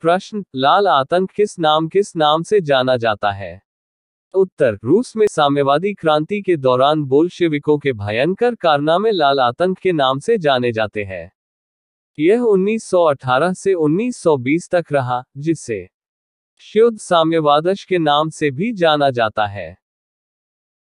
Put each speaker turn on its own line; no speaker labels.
प्रश्न लाल आतंक किस नाम किस नाम से जाना जाता है उत्तर रूस में साम्यवादी क्रांति के दौरान बोल्शेविकों के भयंकर कारनामे लाल आतंक के नाम से जाने जाते हैं यह 1918 से 1920 तक रहा जिसे शुद्ध साम्यवादश के नाम से भी जाना जाता है